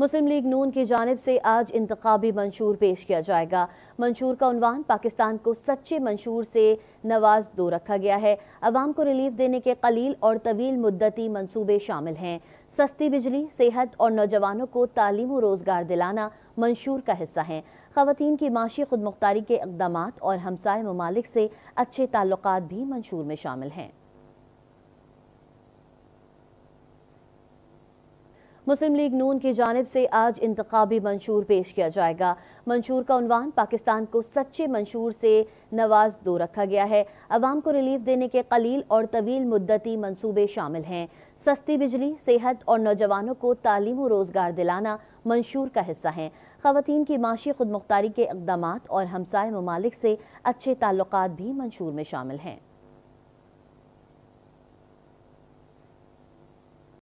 मुस्लिम league नून की जानब से आज इंतबी मंशूर पेश किया जाएगा मंशूर का उनवान पाकिस्तान को सच्चे मंशूर से नवाज दो रखा गया है अवाम को रिलीफ देने के कलील और तवील मुद्दती मनसूबे शामिल हैं सस्ती बिजली सेहत और नौजवानों को तालीम और रोज़गार दिलाना मंशूर का हिस्सा हैं खातन की माशी ख़ुदमुख्तारी के इकदाम और हमसाय ममालिक से अच्छे ताल्लुक भी मंशूर में शामिल हैं मुस्लिम लीग नून की जानब से आज इंतबी मंशूर पेश किया जाएगा मंशूर का उनवान पाकिस्तान को सच्चे मंशूर से नवाज दो रखा गया है अवाम को रिलीफ देने के कलील और तवील मुद्दती मनसूबे शामिल हैं सस्ती बिजली सेहत और नौजवानों को तालीम और रोज़गार दिलाना मंशूर का हिस्सा हैं खातन की माशी खुद मुख्तारी के इकदाम और हमसाय ममालिक से अच्छे ताल्लुक भी मंशूर में शामिल हैं